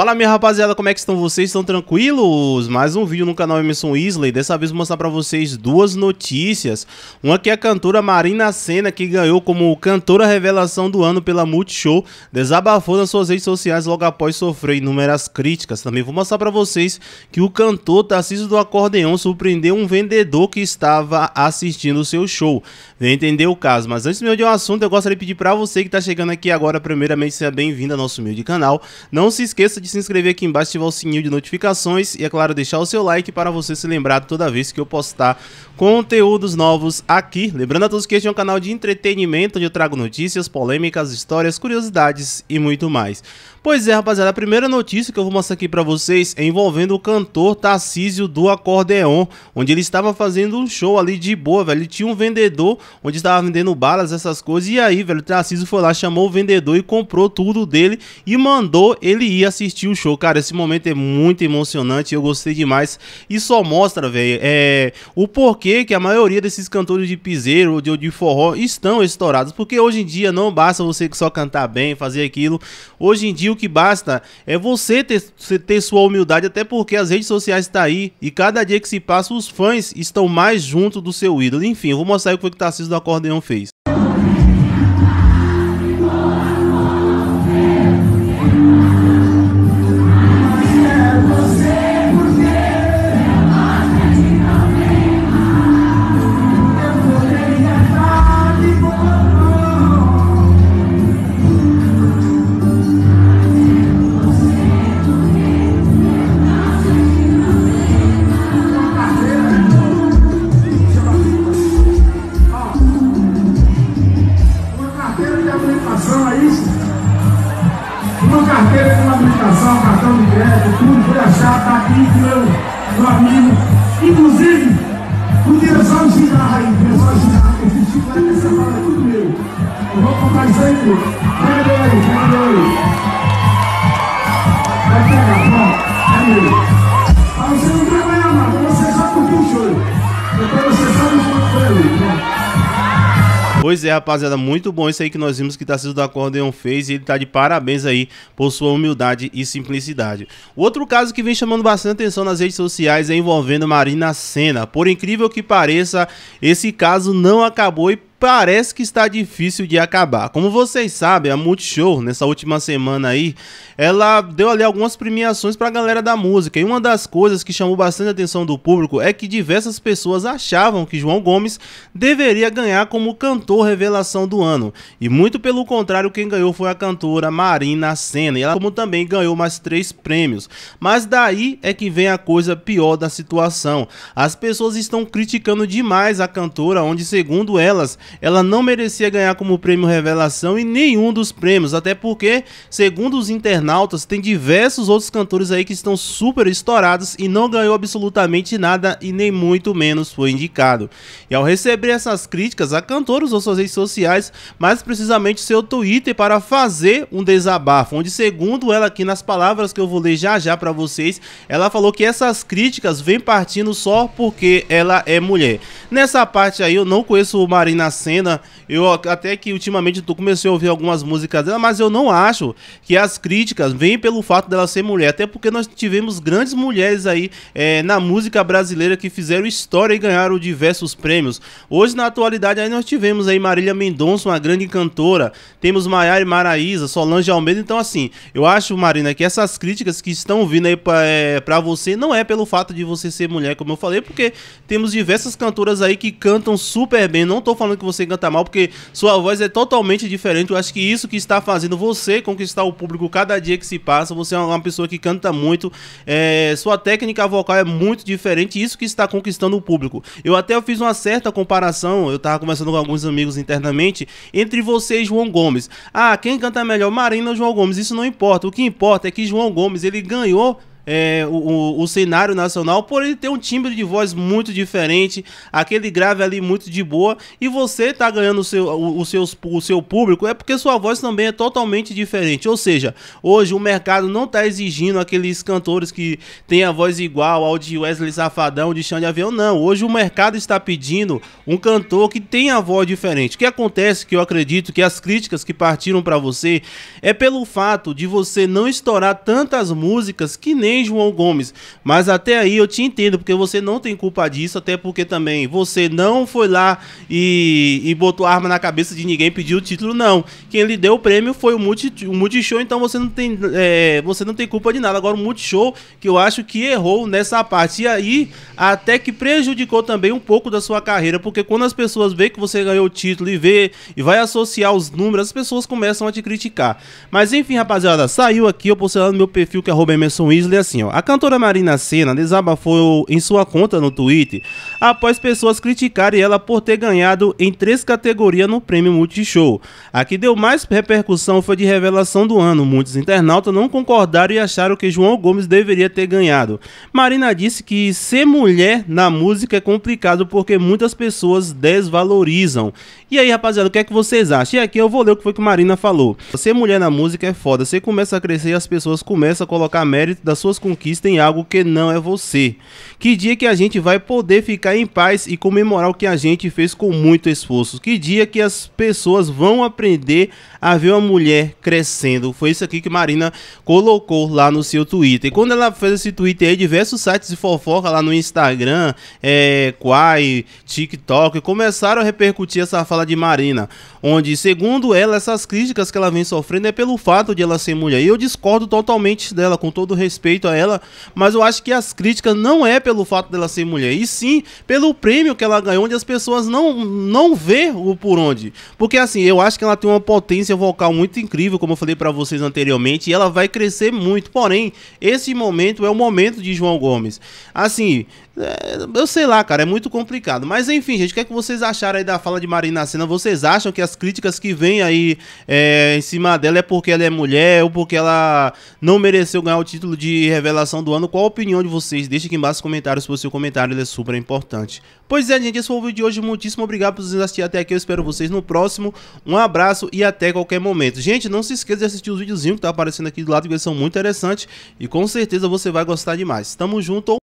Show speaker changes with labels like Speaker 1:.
Speaker 1: Fala minha rapaziada, como é que estão vocês? Estão tranquilos? Mais um vídeo no canal Emerson Isley, dessa vez vou mostrar pra vocês duas notícias. Uma que é a cantora Marina Senna, que ganhou como cantora revelação do ano pela Multishow, desabafou nas suas redes sociais logo após sofrer inúmeras críticas. Também vou mostrar pra vocês que o cantor Tarcísio do Acordeão surpreendeu um vendedor que estava assistindo o seu show. Vem entender o caso, mas antes eu de um assunto, eu gostaria de pedir pra você que tá chegando aqui agora, primeiramente, seja bem-vindo ao nosso humilde canal. Não se esqueça de se inscrever aqui embaixo, ativar o sininho de notificações e, é claro, deixar o seu like para você se lembrar toda vez que eu postar conteúdos novos aqui. Lembrando a todos que este é um canal de entretenimento, onde eu trago notícias, polêmicas, histórias, curiosidades e muito mais. Pois é, rapaziada, a primeira notícia que eu vou mostrar aqui para vocês é envolvendo o cantor Tarcísio do Acordeon, onde ele estava fazendo um show ali de boa, velho. Ele tinha um vendedor onde estava vendendo balas, essas coisas, e aí, velho, o Tarcísio foi lá, chamou o vendedor e comprou tudo dele e mandou ele ir assistir assistir o show. Cara, esse momento é muito emocionante, eu gostei demais. E só mostra, velho, é, o porquê que a maioria desses cantores de piseiro ou de, de forró estão estourados. Porque hoje em dia não basta você só cantar bem, fazer aquilo. Hoje em dia o que basta é você ter, ter sua humildade, até porque as redes sociais estão tá aí e cada dia que se passa os fãs estão mais junto do seu ídolo. Enfim, eu vou mostrar o que que o Tarcísio do Acordeão fez. habilitação, é isso? Uma carteira com habilitação, cartão de crédito, tudo, foi achar, está aqui com meu, meu amigo. Inclusive, o direção de cigarro aí, o pessoal de cigarro, eu fiz chiclete essa palavra. Pois é, rapaziada, muito bom isso aí que nós vimos que Tarcísio tá do Acordeon fez e ele tá de parabéns aí por sua humildade e simplicidade. Outro caso que vem chamando bastante atenção nas redes sociais é envolvendo Marina Senna. Por incrível que pareça, esse caso não acabou e parece que está difícil de acabar. Como vocês sabem, a Multishow, nessa última semana aí, ela deu ali algumas premiações para a galera da música. E uma das coisas que chamou bastante atenção do público é que diversas pessoas achavam que João Gomes deveria ganhar como cantor revelação do ano. E muito pelo contrário, quem ganhou foi a cantora Marina Senna. E ela como também ganhou mais três prêmios. Mas daí é que vem a coisa pior da situação. As pessoas estão criticando demais a cantora, onde segundo elas, ela não merecia ganhar como prêmio revelação e nenhum dos prêmios, até porque, segundo os internautas, tem diversos outros cantores aí que estão super estourados e não ganhou absolutamente nada e nem muito menos foi indicado. E ao receber essas críticas, a cantora usou suas redes sociais, mais precisamente seu Twitter, para fazer um desabafo, onde segundo ela aqui nas palavras que eu vou ler já já para vocês, ela falou que essas críticas vêm partindo só porque ela é mulher. Nessa parte aí, eu não conheço o Marina Senna. Eu até que ultimamente eu comecei a ouvir algumas músicas dela, mas eu não acho que as críticas vêm pelo fato dela ser mulher. Até porque nós tivemos grandes mulheres aí é, na música brasileira que fizeram história e ganharam diversos prêmios. Hoje, na atualidade, aí nós tivemos aí Marília Mendonça, uma grande cantora. Temos Maiara e Maraísa, Solange Almeida. Então, assim, eu acho, Marina, que essas críticas que estão vindo aí pra, é, pra você não é pelo fato de você ser mulher, como eu falei, porque temos diversas cantoras aí que cantam super bem. Não tô falando que você canta mal, porque sua voz é totalmente diferente. Eu acho que isso que está fazendo você conquistar o público cada dia que se passa. Você é uma pessoa que canta muito. É, sua técnica vocal é muito diferente. Isso que está conquistando o público. Eu até fiz uma certa comparação. Eu tava conversando com alguns amigos internamente entre você e João Gomes. Ah, quem canta melhor, Marina ou João Gomes? Isso não importa. O que importa é que João Gomes ele ganhou é, o, o, o, cenário nacional por ele ter um timbre de voz muito diferente, aquele grave ali muito de boa, e você tá ganhando seu, o, o, seus, o seu público é porque sua voz também é totalmente diferente. Ou seja, hoje o mercado não tá exigindo aqueles cantores que têm a voz igual ao de Wesley Safadão, de Chão de Avião, não. Hoje o mercado está pedindo um cantor que tenha a voz diferente. O que acontece, que eu acredito que as críticas que partiram para você é pelo fato de você não estourar tantas músicas que nem nem João Gomes. Mas até aí eu te entendo, porque você não tem culpa disso, até porque também você não foi lá e, e botou arma na cabeça de ninguém, pediu o título, não. Quem lhe deu o prêmio foi o, multi, o Multishow, então você não, tem, é, você não tem culpa de nada. Agora o Multishow, que eu acho que errou nessa parte. E aí, até que prejudicou também um pouco da sua carreira, porque quando as pessoas veem que você ganhou o título e vê e vai associar os números, as pessoas começam a te criticar. Mas enfim, rapaziada, saiu aqui, eu postei lá no meu perfil que é Robin Emerson Isley assim, ó. A cantora Marina Senna desabafou em sua conta no Twitter após pessoas criticarem ela por ter ganhado em três categorias no prêmio Multishow. A que deu mais repercussão foi de revelação do ano. Muitos internautas não concordaram e acharam que João Gomes deveria ter ganhado. Marina disse que ser mulher na música é complicado porque muitas pessoas desvalorizam. E aí, rapaziada, o que é que vocês acham? E aqui eu vou ler o que foi que Marina falou. Ser mulher na música é foda. Você começa a crescer e as pessoas começam a colocar mérito da sua pessoas conquistem algo que não é você. Que dia que a gente vai poder ficar em paz e comemorar o que a gente fez com muito esforço. Que dia que as pessoas vão aprender a ver uma mulher crescendo. Foi isso aqui que Marina colocou lá no seu Twitter. E quando ela fez esse Twitter aí, diversos sites de fofoca lá no Instagram, é, Quai, TikTok, começaram a repercutir essa fala de Marina. Onde, segundo ela, essas críticas que ela vem sofrendo é pelo fato de ela ser mulher. E eu discordo totalmente dela, com todo respeito respeito a ela, mas eu acho que as críticas não é pelo fato dela ser mulher, e sim pelo prêmio que ela ganhou, onde as pessoas não, não vê o por onde. Porque assim, eu acho que ela tem uma potência vocal muito incrível, como eu falei para vocês anteriormente, e ela vai crescer muito. Porém, esse momento é o momento de João Gomes. Assim, é, eu sei lá, cara, é muito complicado. Mas enfim, gente, o que é que vocês acharam aí da fala de Marina Senna? Vocês acham que as críticas que vêm aí é, em cima dela é porque ela é mulher ou porque ela não mereceu ganhar o título de revelação do ano? Qual a opinião de vocês? Deixa aqui embaixo nos comentários, se o seu comentário ele é super importante. Pois é, gente, esse foi o vídeo de hoje. Muitíssimo obrigado por vocês assistirem até aqui. Eu espero vocês no próximo. Um abraço e até qualquer momento. Gente, não se esqueça de assistir os videozinhos que tá aparecendo aqui do lado, que eles são muito interessantes e com certeza você vai gostar demais. Tamo junto.